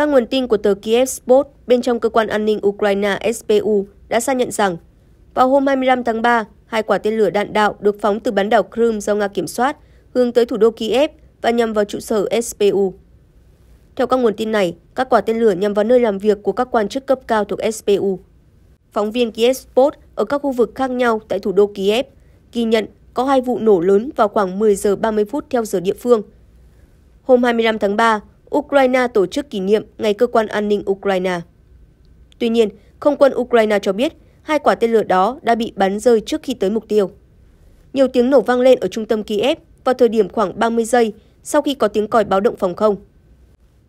Các nguồn tin của tờ Kiev Sport bên trong cơ quan an ninh Ukraine SPU đã xác nhận rằng, vào hôm 25 tháng 3, hai quả tên lửa đạn đạo được phóng từ bán đảo Crimea do Nga kiểm soát, hướng tới thủ đô Kiev và nhằm vào trụ sở SPU. Theo các nguồn tin này, các quả tên lửa nhằm vào nơi làm việc của các quan chức cấp cao thuộc SPU. Phóng viên Kiev Sport ở các khu vực khác nhau tại thủ đô Kiev ghi nhận có hai vụ nổ lớn vào khoảng 10 giờ 30 phút theo giờ địa phương. Hôm 25 tháng 3, Ukraine tổ chức kỷ niệm Ngày Cơ quan An ninh Ukraine. Tuy nhiên, không quân Ukraine cho biết hai quả tên lửa đó đã bị bắn rơi trước khi tới mục tiêu. Nhiều tiếng nổ vang lên ở trung tâm Kiev vào thời điểm khoảng 30 giây sau khi có tiếng còi báo động phòng không.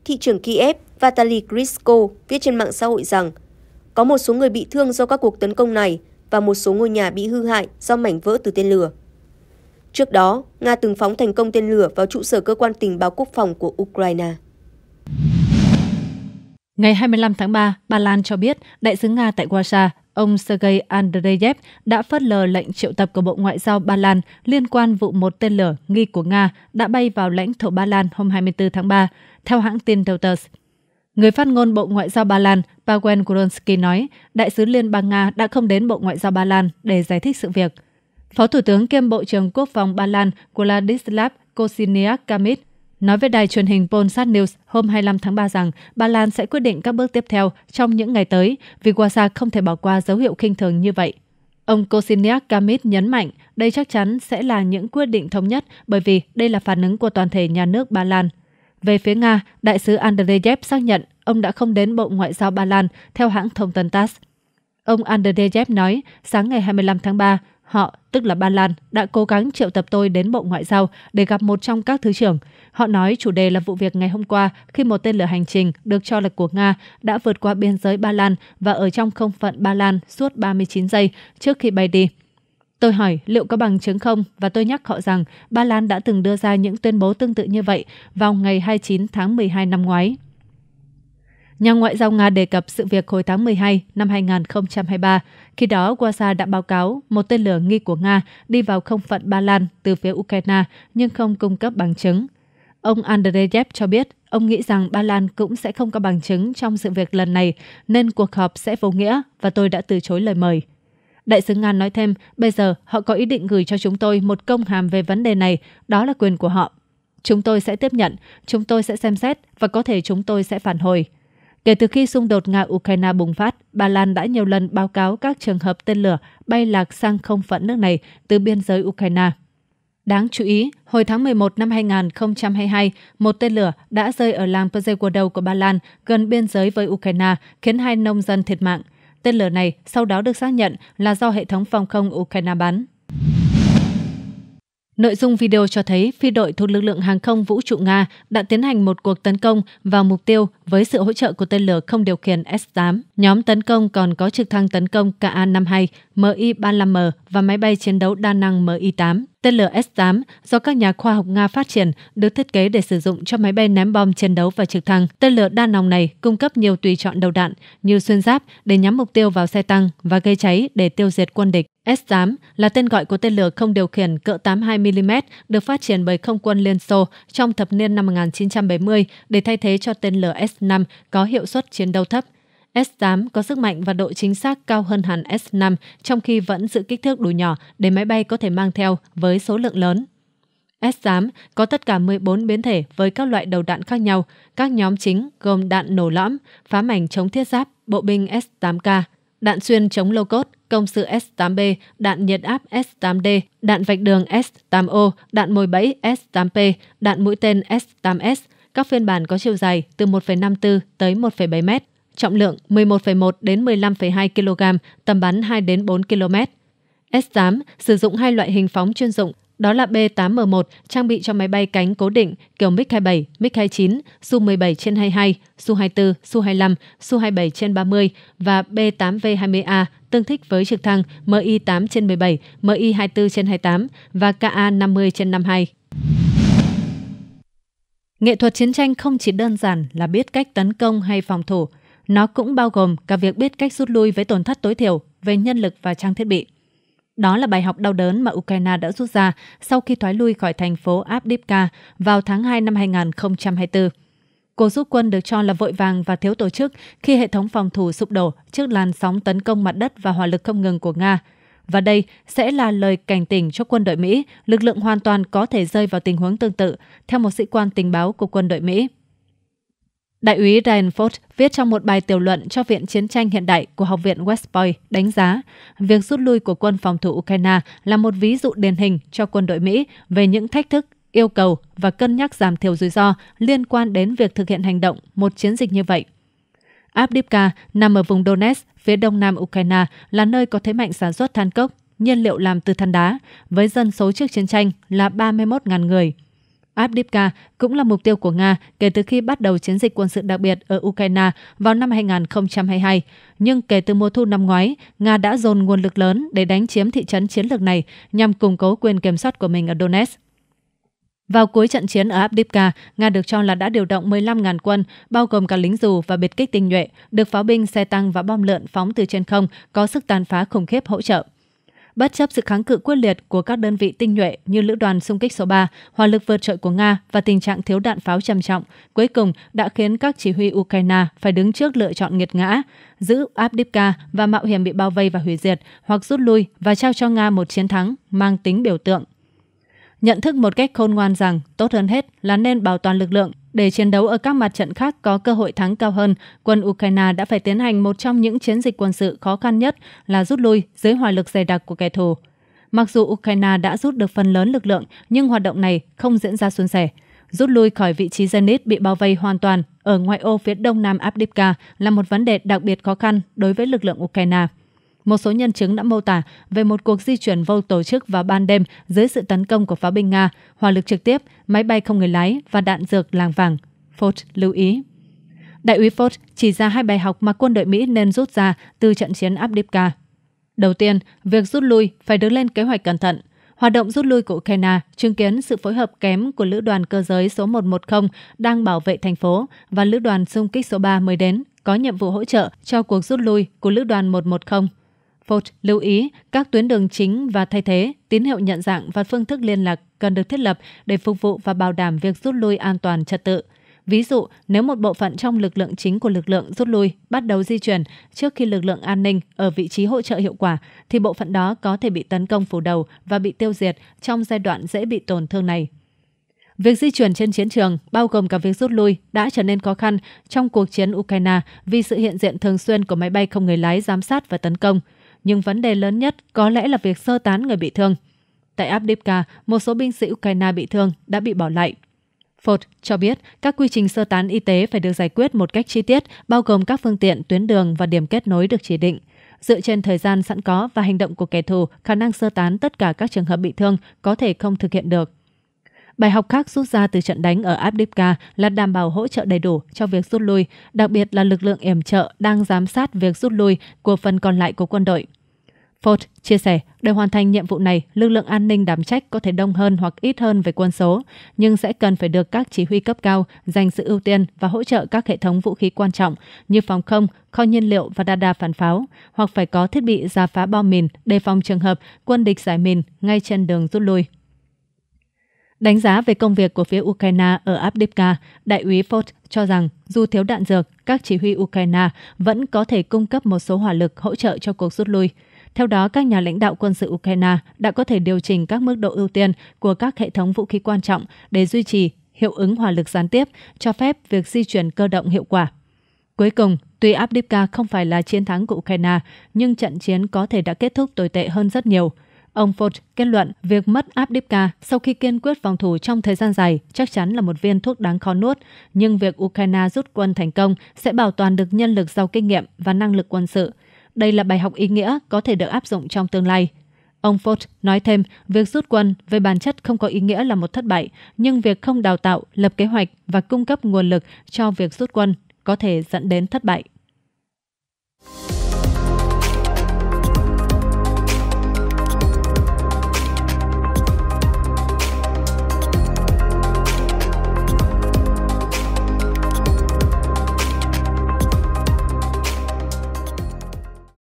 Thị trưởng Kiev Vitaly Klitschko viết trên mạng xã hội rằng có một số người bị thương do các cuộc tấn công này và một số ngôi nhà bị hư hại do mảnh vỡ từ tên lửa. Trước đó, Nga từng phóng thành công tên lửa vào trụ sở cơ quan tình báo quốc phòng của Ukraine. Ngày 25 tháng 3, Ba Lan cho biết đại sứ Nga tại Warsaw, ông Sergei Andreyev đã phớt lờ lệnh triệu tập của Bộ Ngoại giao Ba Lan liên quan vụ một tên lửa nghi của Nga đã bay vào lãnh thổ Ba Lan hôm 24 tháng 3, theo hãng tin Reuters. Người phát ngôn Bộ Ngoại giao Ba Lan Pawen Gronsky nói, đại sứ Liên bang Nga đã không đến Bộ Ngoại giao Ba Lan để giải thích sự việc. Phó Thủ tướng kiêm Bộ trưởng Quốc phòng Ba Lan Władysław Kosiniak-Kamit Nói với đài truyền hình Polsat News hôm 25 tháng 3 rằng Ba Lan sẽ quyết định các bước tiếp theo trong những ngày tới vì Wasa không thể bỏ qua dấu hiệu khinh thường như vậy. Ông Kosiniak Kamit nhấn mạnh đây chắc chắn sẽ là những quyết định thống nhất bởi vì đây là phản ứng của toàn thể nhà nước Ba Lan. Về phía Nga, đại sứ Andreyev xác nhận ông đã không đến Bộ Ngoại giao Ba Lan theo hãng thông tấn TASS. Ông Andreyev nói sáng ngày 25 tháng 3, Họ, tức là Ba Lan, đã cố gắng triệu tập tôi đến Bộ Ngoại giao để gặp một trong các thứ trưởng. Họ nói chủ đề là vụ việc ngày hôm qua khi một tên lửa hành trình được cho là của Nga đã vượt qua biên giới Ba Lan và ở trong không phận Ba Lan suốt 39 giây trước khi bay đi. Tôi hỏi liệu có bằng chứng không và tôi nhắc họ rằng Ba Lan đã từng đưa ra những tuyên bố tương tự như vậy vào ngày 29 tháng 12 năm ngoái. Nhà ngoại giao Nga đề cập sự việc hồi tháng 12 năm 2023, khi đó Wasa đã báo cáo một tên lửa nghi của Nga đi vào không phận Ba Lan từ phía Ukraine nhưng không cung cấp bằng chứng. Ông Andreyev cho biết ông nghĩ rằng Ba Lan cũng sẽ không có bằng chứng trong sự việc lần này nên cuộc họp sẽ vô nghĩa và tôi đã từ chối lời mời. Đại sứ Nga nói thêm, bây giờ họ có ý định gửi cho chúng tôi một công hàm về vấn đề này, đó là quyền của họ. Chúng tôi sẽ tiếp nhận, chúng tôi sẽ xem xét và có thể chúng tôi sẽ phản hồi. Kể từ khi xung đột Nga-Ukraine bùng phát, Ba Lan đã nhiều lần báo cáo các trường hợp tên lửa bay lạc sang không phận nước này từ biên giới Ukraine. Đáng chú ý, hồi tháng 11 năm 2022, một tên lửa đã rơi ở làng Przegłodow của Ba Lan gần biên giới với Ukraine, khiến hai nông dân thiệt mạng. Tên lửa này sau đó được xác nhận là do hệ thống phòng không Ukraine bắn. Nội dung video cho thấy phi đội thuộc lực lượng hàng không vũ trụ Nga đã tiến hành một cuộc tấn công vào mục tiêu với sự hỗ trợ của tên lửa không điều khiển S-8. Nhóm tấn công còn có trực thăng tấn công Ka-52, Mi-35M và máy bay chiến đấu đa năng Mi-8. Tên lửa S-8 do các nhà khoa học Nga phát triển được thiết kế để sử dụng cho máy bay ném bom chiến đấu và trực thăng. Tên lửa đa nòng này cung cấp nhiều tùy chọn đầu đạn như xuyên giáp để nhắm mục tiêu vào xe tăng và gây cháy để tiêu diệt quân địch. S-8 là tên gọi của tên lửa không điều khiển cỡ 82mm được phát triển bởi không quân Liên Xô trong thập niên năm 1970 để thay thế cho tên lửa S-5 có hiệu suất chiến đấu thấp. S-8 có sức mạnh và độ chính xác cao hơn hẳn S-5 trong khi vẫn giữ kích thước đủ nhỏ để máy bay có thể mang theo với số lượng lớn. S-8 có tất cả 14 biến thể với các loại đầu đạn khác nhau, các nhóm chính gồm đạn nổ lõm, phá mảnh chống thiết giáp, bộ binh S-8K, đạn xuyên chống lô cốt, công sự S8B, đạn nhiệt áp S8D, đạn vạch đường S8O, đạn mồi bẫy S8P, đạn mũi tên S8S, các phiên bản có chiều dài từ 1,54 tới 1,7 m, trọng lượng 11,1 đến 15,2 kg, tầm bắn 2 đến 4 km. S8 sử dụng hai loại hình phóng chuyên dụng đó là B-8M1 trang bị cho máy bay cánh cố định kiểu MiG-27, MiG-29, Su-17 trên 22, Su-24, Su-25, Su-27 trên 30 và B-8V-20A tương thích với trực thăng Mi-8 trên 17, Mi-24 trên 28 và Ka-50 trên 52. Nghệ thuật chiến tranh không chỉ đơn giản là biết cách tấn công hay phòng thủ, nó cũng bao gồm cả việc biết cách rút lui với tổn thất tối thiểu về nhân lực và trang thiết bị. Đó là bài học đau đớn mà Ukraine đã rút ra sau khi thoái lui khỏi thành phố Avdiivka vào tháng 2 năm 2024. Cuộc rút quân được cho là vội vàng và thiếu tổ chức khi hệ thống phòng thủ sụp đổ trước làn sóng tấn công mặt đất và hỏa lực không ngừng của Nga. Và đây sẽ là lời cảnh tỉnh cho quân đội Mỹ, lực lượng hoàn toàn có thể rơi vào tình huống tương tự, theo một sĩ quan tình báo của quân đội Mỹ. Đại úy Ryan Ford viết trong một bài tiểu luận cho Viện Chiến tranh Hiện đại của Học viện West Point đánh giá việc rút lui của quân phòng thủ Ukraine là một ví dụ điển hình cho quân đội Mỹ về những thách thức, yêu cầu và cân nhắc giảm thiểu rủi ro liên quan đến việc thực hiện hành động một chiến dịch như vậy. Abdivka nằm ở vùng Donetsk, phía đông nam Ukraine, là nơi có thế mạnh sản xuất than cốc, nhiên liệu làm từ than đá, với dân số trước chiến tranh là 31.000 người – Avdiivka cũng là mục tiêu của Nga kể từ khi bắt đầu chiến dịch quân sự đặc biệt ở Ukraine vào năm 2022. Nhưng kể từ mùa thu năm ngoái, Nga đã dồn nguồn lực lớn để đánh chiếm thị trấn chiến lược này nhằm củng cố quyền kiểm soát của mình ở Donetsk. Vào cuối trận chiến ở Abdivka, Nga được cho là đã điều động 15.000 quân, bao gồm cả lính dù và biệt kích tinh nhuệ, được pháo binh, xe tăng và bom lượn phóng từ trên không có sức tàn phá khủng khiếp hỗ trợ bất chấp sự kháng cự quyết liệt của các đơn vị tinh nhuệ như lữ đoàn xung kích số 3, hỏa lực vượt trội của Nga và tình trạng thiếu đạn pháo trầm trọng, cuối cùng đã khiến các chỉ huy Ukraine phải đứng trước lựa chọn nghiệt ngã, giữ Avdiivka và mạo hiểm bị bao vây và hủy diệt, hoặc rút lui và trao cho Nga một chiến thắng mang tính biểu tượng nhận thức một cách khôn ngoan rằng tốt hơn hết là nên bảo toàn lực lượng để chiến đấu ở các mặt trận khác có cơ hội thắng cao hơn, quân Ukraine đã phải tiến hành một trong những chiến dịch quân sự khó khăn nhất là rút lui dưới hỏa lực dày đặc của kẻ thù. Mặc dù Ukraine đã rút được phần lớn lực lượng, nhưng hoạt động này không diễn ra suôn sẻ. Rút lui khỏi vị trí Zenit bị bao vây hoàn toàn ở ngoại ô phía đông nam Abdivka là một vấn đề đặc biệt khó khăn đối với lực lượng Ukraine. Một số nhân chứng đã mô tả về một cuộc di chuyển vô tổ chức vào ban đêm dưới sự tấn công của pháo binh Nga, hỏa lực trực tiếp, máy bay không người lái và đạn dược làng vàng. Ford lưu ý. Đại úy Ford chỉ ra hai bài học mà quân đội Mỹ nên rút ra từ trận chiến Abdibka. Đầu tiên, việc rút lui phải được lên kế hoạch cẩn thận. Hoạt động rút lui của Ukraine chứng kiến sự phối hợp kém của lữ đoàn cơ giới số 110 đang bảo vệ thành phố và lữ đoàn xung kích số 3 mới đến có nhiệm vụ hỗ trợ cho cuộc rút lui của lữ đoàn 110 Ford lưu ý các tuyến đường chính và thay thế, tín hiệu nhận dạng và phương thức liên lạc cần được thiết lập để phục vụ và bảo đảm việc rút lui an toàn trật tự. Ví dụ, nếu một bộ phận trong lực lượng chính của lực lượng rút lui bắt đầu di chuyển trước khi lực lượng an ninh ở vị trí hỗ trợ hiệu quả, thì bộ phận đó có thể bị tấn công phủ đầu và bị tiêu diệt trong giai đoạn dễ bị tổn thương này. Việc di chuyển trên chiến trường, bao gồm cả việc rút lui, đã trở nên khó khăn trong cuộc chiến Ukraine vì sự hiện diện thường xuyên của máy bay không người lái giám sát và tấn công – nhưng vấn đề lớn nhất có lẽ là việc sơ tán người bị thương. Tại Abdivka, một số binh sĩ Ukraine bị thương đã bị bỏ lại. Ford cho biết các quy trình sơ tán y tế phải được giải quyết một cách chi tiết, bao gồm các phương tiện, tuyến đường và điểm kết nối được chỉ định. Dựa trên thời gian sẵn có và hành động của kẻ thù, khả năng sơ tán tất cả các trường hợp bị thương có thể không thực hiện được. Bài học khác rút ra từ trận đánh ở Abdibka là đảm bảo hỗ trợ đầy đủ cho việc rút lui, đặc biệt là lực lượng yểm trợ đang giám sát việc rút lui của phần còn lại của quân đội. Ford chia sẻ, để hoàn thành nhiệm vụ này, lực lượng an ninh đảm trách có thể đông hơn hoặc ít hơn về quân số, nhưng sẽ cần phải được các chỉ huy cấp cao dành sự ưu tiên và hỗ trợ các hệ thống vũ khí quan trọng như phòng không, kho nhiên liệu và đa đà phản pháo, hoặc phải có thiết bị giả phá bom mìn đề phòng trường hợp quân địch giải mìn ngay trên đường rút lui. Đánh giá về công việc của phía Ukraine ở Abdivka, Đại úy Ford cho rằng dù thiếu đạn dược, các chỉ huy Ukraine vẫn có thể cung cấp một số hỏa lực hỗ trợ cho cuộc rút lui. Theo đó, các nhà lãnh đạo quân sự Ukraine đã có thể điều chỉnh các mức độ ưu tiên của các hệ thống vũ khí quan trọng để duy trì hiệu ứng hỏa lực gián tiếp, cho phép việc di chuyển cơ động hiệu quả. Cuối cùng, tuy Abdivka không phải là chiến thắng của Ukraine, nhưng trận chiến có thể đã kết thúc tồi tệ hơn rất nhiều – Ông Ford kết luận việc mất Abdipka sau khi kiên quyết phòng thủ trong thời gian dài chắc chắn là một viên thuốc đáng khó nuốt, nhưng việc Ukraine rút quân thành công sẽ bảo toàn được nhân lực giàu kinh nghiệm và năng lực quân sự. Đây là bài học ý nghĩa có thể được áp dụng trong tương lai. Ông Ford nói thêm, việc rút quân về bản chất không có ý nghĩa là một thất bại, nhưng việc không đào tạo, lập kế hoạch và cung cấp nguồn lực cho việc rút quân có thể dẫn đến thất bại.